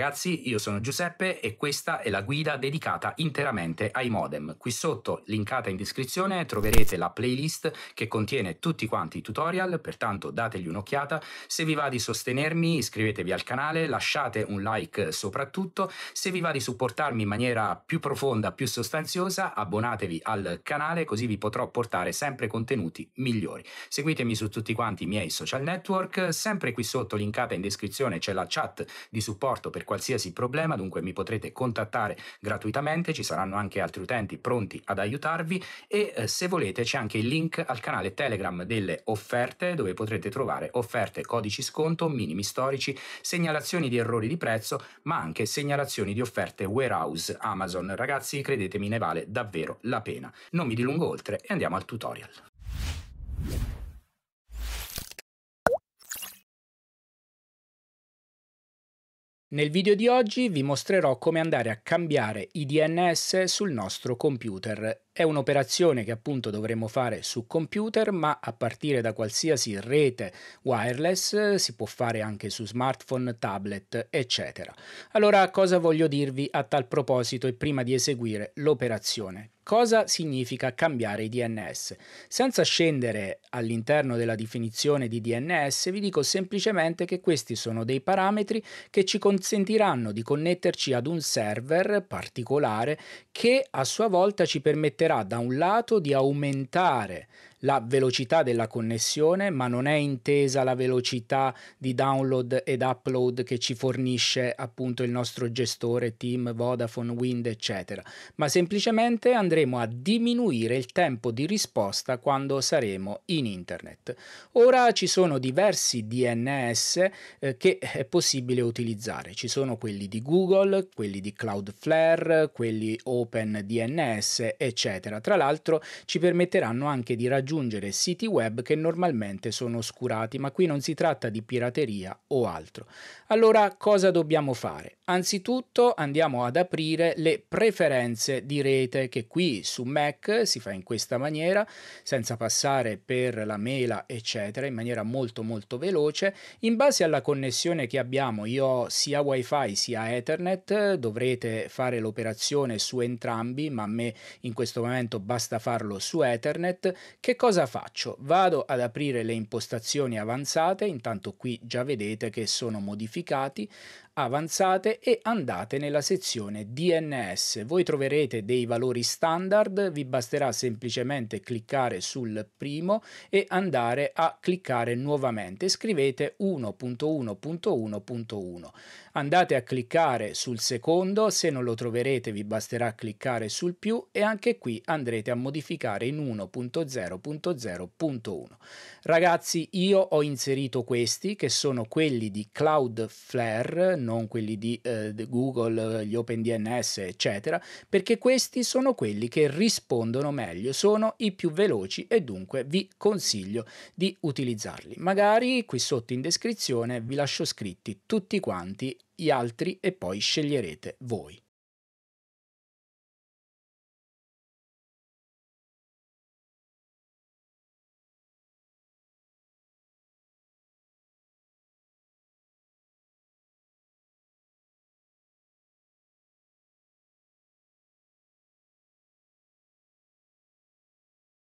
ragazzi, io sono Giuseppe e questa è la guida dedicata interamente ai modem. Qui sotto, linkata in descrizione, troverete la playlist che contiene tutti quanti i tutorial, pertanto dategli un'occhiata. Se vi va di sostenermi, iscrivetevi al canale, lasciate un like soprattutto. Se vi va di supportarmi in maniera più profonda, più sostanziosa, abbonatevi al canale così vi potrò portare sempre contenuti migliori. Seguitemi su tutti quanti i miei social network, sempre qui sotto linkata in descrizione c'è la chat di supporto per qualsiasi problema, dunque mi potrete contattare gratuitamente, ci saranno anche altri utenti pronti ad aiutarvi e eh, se volete c'è anche il link al canale Telegram delle offerte dove potrete trovare offerte, codici sconto, minimi storici, segnalazioni di errori di prezzo, ma anche segnalazioni di offerte warehouse Amazon. Ragazzi, credetemi, ne vale davvero la pena. Non mi dilungo oltre e andiamo al tutorial. Nel video di oggi vi mostrerò come andare a cambiare i DNS sul nostro computer è un'operazione che appunto dovremmo fare su computer, ma a partire da qualsiasi rete wireless eh, si può fare anche su smartphone, tablet, eccetera. Allora, cosa voglio dirvi a tal proposito e prima di eseguire l'operazione? Cosa significa cambiare i DNS? Senza scendere all'interno della definizione di DNS, vi dico semplicemente che questi sono dei parametri che ci consentiranno di connetterci ad un server particolare che a sua volta ci permetterà permetterà da un lato di aumentare la velocità della connessione, ma non è intesa la velocità di download ed upload che ci fornisce appunto il nostro gestore, team, Vodafone, Wind, eccetera, ma semplicemente andremo a diminuire il tempo di risposta quando saremo in internet. Ora ci sono diversi DNS eh, che è possibile utilizzare, ci sono quelli di Google, quelli di Cloudflare, quelli OpenDNS, eccetera. Tra l'altro ci permetteranno anche di raggiungere raggiungere siti web che normalmente sono oscurati, ma qui non si tratta di pirateria o altro. Allora cosa dobbiamo fare? Anzitutto andiamo ad aprire le preferenze di rete che qui su Mac si fa in questa maniera, senza passare per la mela eccetera, in maniera molto molto veloce. In base alla connessione che abbiamo, io ho sia wifi sia ethernet, dovrete fare l'operazione su entrambi, ma a me in questo momento basta farlo su ethernet. Che cosa faccio? Vado ad aprire le impostazioni avanzate, intanto qui già vedete che sono modificati, avanzate e andate nella sezione DNS. Voi troverete dei valori standard, vi basterà semplicemente cliccare sul primo e andare a cliccare nuovamente. Scrivete 1.1.1.1. Andate a cliccare sul secondo, se non lo troverete vi basterà cliccare sul più e anche qui andrete a modificare in 1.0.0.1. Ragazzi, io ho inserito questi che sono quelli di Cloudflare non quelli di eh, Google, gli OpenDNS, eccetera, perché questi sono quelli che rispondono meglio, sono i più veloci e dunque vi consiglio di utilizzarli. Magari qui sotto in descrizione vi lascio scritti tutti quanti gli altri e poi sceglierete voi.